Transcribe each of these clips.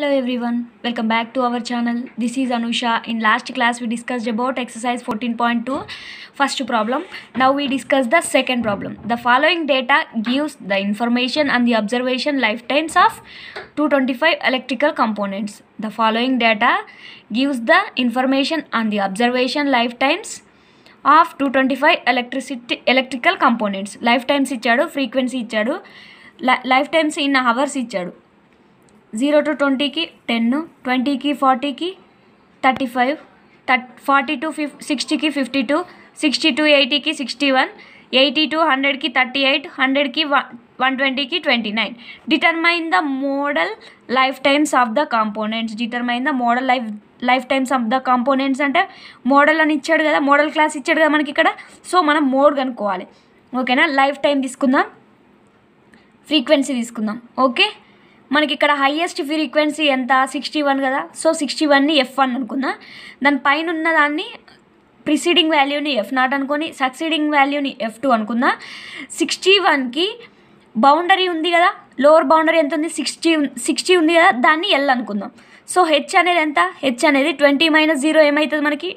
Hello everyone, welcome back to our channel. This is Anusha. In last class we discussed about exercise 14.2 first problem. Now we discuss the second problem. The following data gives the information and the observation lifetimes of 225 electrical components. The following data gives the information and the observation lifetimes of two twenty five electricity electrical components life times ఇచ్చాడు frequency ఇచ్చాడు life times in hours ఇచ్చాడు zero to ట్వంటీకి ten ట్వంటీకి ఫార్టీకి thirty five thirty forty to fifty సిక్స్టీకి fifty to sixty to ఎయిటీకి sixty one eighty to హండ్రెడ్కి thirty eight హండ్రెడ్కి వన్ వన్ ట్వంటీకి twenty nine determine the model life times of the components determine the model life life times of the components అంటే model అని ఇచ్చాడు కదా modal class ఇచ్చాడు కదా మనకి ఇక్కడ సో మనం మోడ్ కనుక్కోవాలి ఓకేనా లైఫ్ టైం తీసుకుందాం ఫ్రీక్వెన్సీ తీసుకుందాం ఓకే మనకి ఇక్కడ హయ్యెస్ట్ ఫ్రీక్వెన్సీ ఎంత సిక్స్టీ వన్ కదా సో సిక్స్టీ వన్ని ఎఫ్ వన్ అనుకుందా దాని పైన ఉన్న దాన్ని ప్రిసీడింగ్ వాల్యూని ఎఫ్ నాట్ అనుకొని సక్సీడింగ్ వాల్యూని ఎఫ్ టూ అనుకుందా సిక్స్టీ వన్కి బౌండరీ ఉంది కదా లోవర్ బౌండరీ ఎంత ఉంది సిక్స్టీ సిక్స్టీ ఉంది కదా దాన్ని ఎల్ అనుకుందాం సో హెచ్ అనేది ఎంత హెచ్ అనేది ట్వంటీ మైనస్ జీరో ఏమవుతుంది మనకి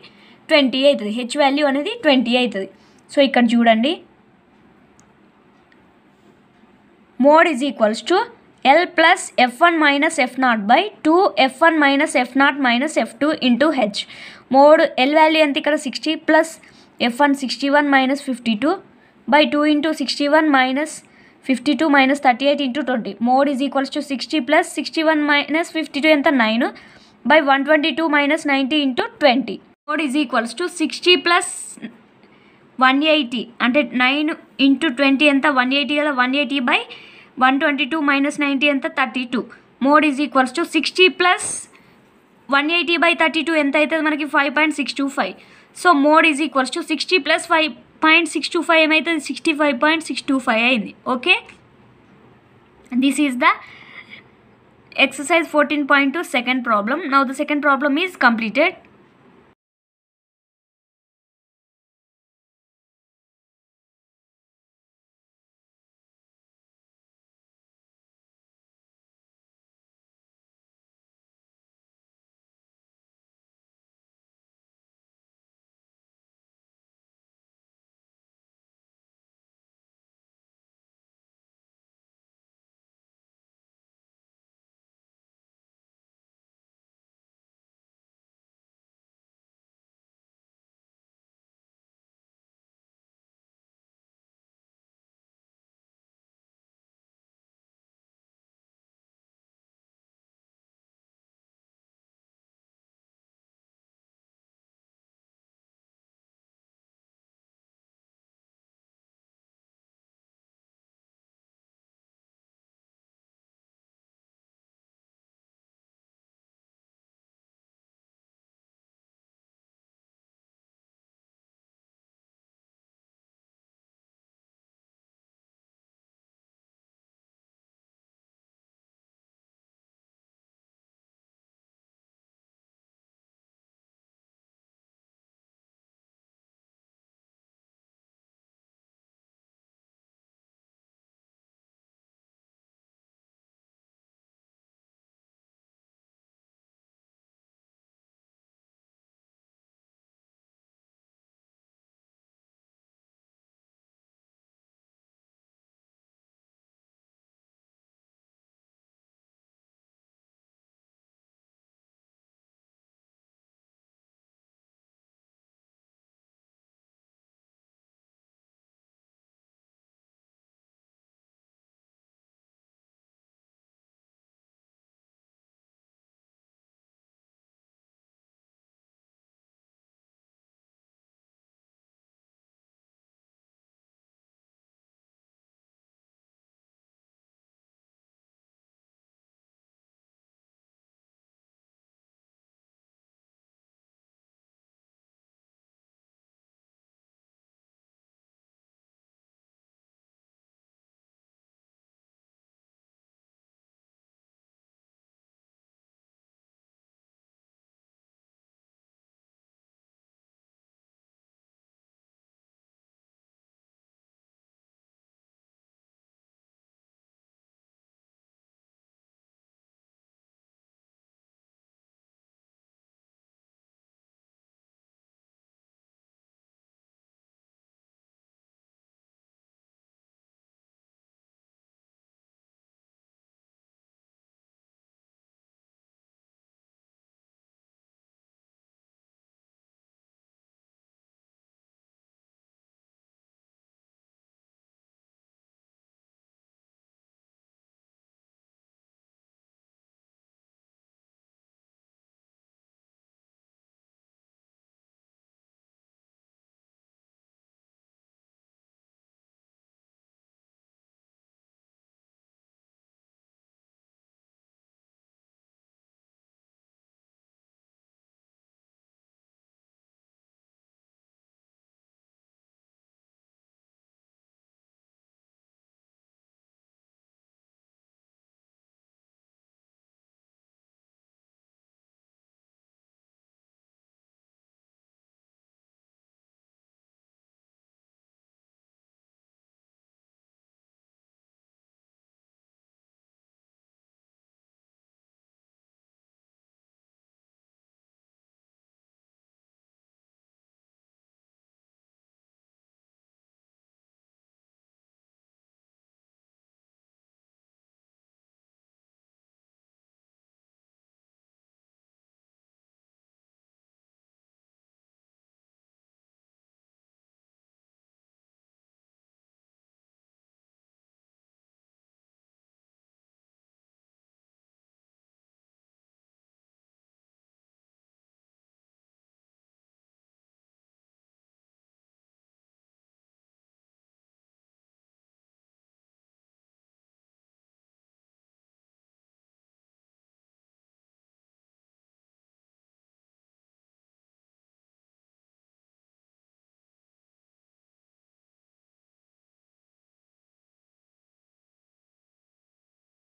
ట్వంటీ అవుతుంది హెచ్ వాల్యూ అనేది ట్వంటీ అవుతుంది సో ఇక్కడ చూడండి mode is equals to L plus F one minus F naught by two F one minus F naught minus F two into H mode L value ఎంత ఇక్కడ sixty plus F one sixty one minus fifty two by two into sixty one minus fifty two minus thirty eight into twenty mode is equals to sixty plus sixty one minus fifty two ఎంత nine by one twenty two minus ninety into twenty mode is equals to sixty plus one eighty అంటే nine into twenty ఎంత one eighty కదా one eighty by one twenty two minus ninety ఎంత thirty two mode is equals to sixty plus one eighty by thirty two ఎంత అవుతుంది మనకి five point six two five so mode is equals to sixty plus five point six two five ఏమవుతుంది sixty five point six two five అయింది okay this is the exercise fourteen point two second problem now the second problem is completed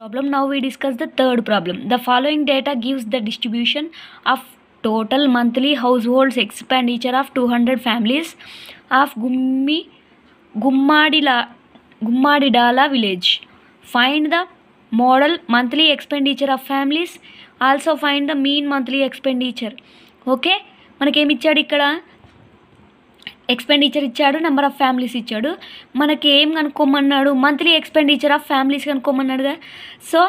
problem now we discuss the third problem the following data gives the distribution of total monthly households expenditure of 200 families of gummi gummadila gummadidala village find the model monthly expenditure of families also find the mean monthly expenditure okay మనకేమిచ్చాడు ఇక్కడ expenditure ఇచ్చాడు number of families ఇచ్చాడు మనకి ఏం కనుక్కోమన్నాడు monthly expenditure of families కనుక్కోమన్నాడు కదా so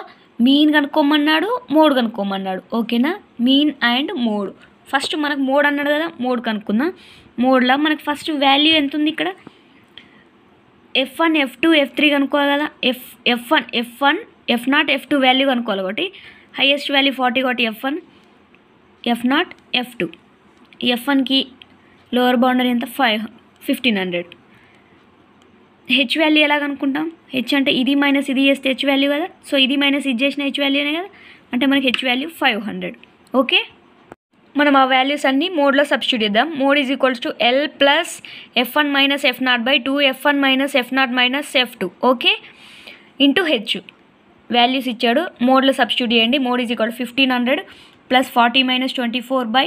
mean కనుక్కోమన్నాడు మోడ్ కనుక్కోమన్నాడు ఓకేనా మీన్ అండ్ మోడ్ ఫస్ట్ మనకు మోడ్ అన్నాడు కదా మోడ్ కనుక్కుందాం మోడ్లో మనకు ఫస్ట్ వాల్యూ ఎంత ఉంది ఇక్కడ F one F two F three కనుక్కోవాలి కదా F F one F one F naught F two value కనుక్కోవాలి ఒకటి హైయెస్ట్ వాల్యూ ఫార్టీ ఒకటి F one F naught F two F వన్కి లోవర్ బౌండరీ ఎంత five fifteen hundred H value ఎలా కనుక్కుంటాం H అంటే ఇది మైనస్ ఇది చేస్తే హెచ్ వాల్యూ కదా సో ఇది మైనస్ ఇది చేసిన హెచ్ వాల్యూనే కదా అంటే మనకి H value five hundred okay మనం ఆ వాల్యూస్ అన్నీ మోడ్లో సబ్స్టిట్యూట్ చేద్దాం mode is equals to L plus F one minus F naught by two F one minus F naught minus F two okay into H values ఇచ్చాడు మోడ్లో substitute చేయండి mode is equal fifteen hundred plus forty minus twenty four by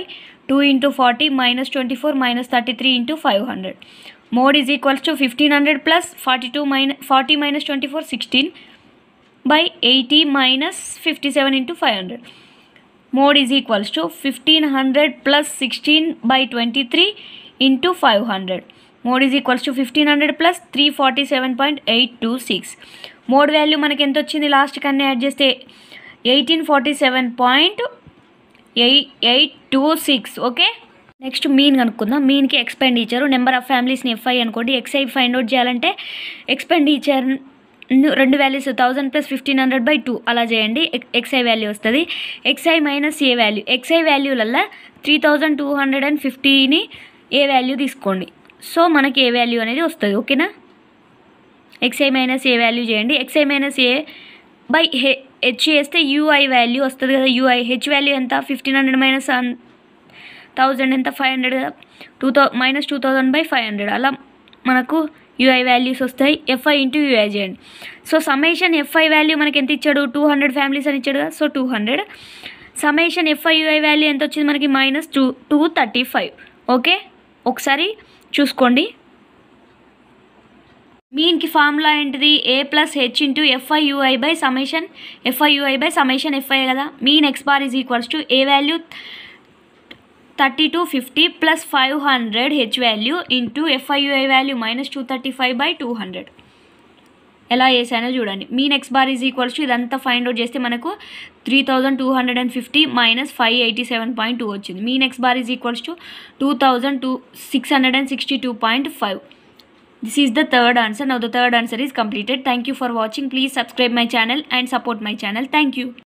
two into forty minus twenty four minus thirty three into five hundred mode is equals to fifteen hundred plus forty two minus forty minus twenty four sixteen by eighty minus fifty seven into five hundred mode is equals to fifteen hundred plus sixteen by twenty three into five hundred mode is equals to fifteen hundred plus three forty seven point eight two six mode value మనకి ఎంత వచ్చింది last కన్నా add చేస్తే eighteen forty seven point eight eight two six okay next mean కనుక్కుందాం మీన్కి expenditure number of ఫ్యామిలీస్ని F I అనుకోండి X I find out చేయాలంటే ఎక్స్పెండిచర్ రెండు values thousand plus fifteen hundred by two అలా చేయండి ఎక్స్ఐ వాల్యూ వస్తుంది X I minus A value X I వాల్యూలల్లా three thousand two hundred and ఫిఫ్టీని ఏ వాల్యూ తీసుకోండి సో మనకి ఏ వాల్యూ అనేది వస్తుంది ఓకేనా ఎక్స్ఐ మైనస్ ఏ వాల్యూ చేయండి X I minus A by hey H చేస్తే యూఐ వాల్యూ వస్తుంది కదా యూఐ హెచ్ వాల్యూ ఎంత ఫిఫ్టీన్ హండ్రెడ్ మైనస్ థౌజండ్ ఎంత five hundred two thou minus two thousand by five hundred అలా మనకు యూఐ వాల్యూస్ వస్తాయి F I into U I చేయండి సో సమేషన్ ఎఫ్ఐ వాల్యూ మనకి ఎంత ఇచ్చాడు టూ హండ్రెడ్ ఫ్యామిలీస్ అని ఇచ్చాడు కదా so two hundred summation F I U I value ఎంత వచ్చింది మనకి minus two two thirty five okay ఒకసారి చూసుకోండి మీన్కి ఫార్ములా ఏంటిది A plus H into F I U I by summation F I U I by summation F I కదా mean X bar is equals to A value thirty two fifty plus five hundred H value into F I U I value minus two thirty five by two hundred ఎలా చేశానో చూడండి mean X bar is equals to ఇదంతా find out చేస్తే మనకు three thousand two hundred and fifty minus five eighty seven point two వచ్చింది mean X bar is equals to two thousand two six hundred and sixty two point five This is the third answer. Now the third answer is completed. Thank you for watching. Please subscribe my channel and support my channel. Thank you.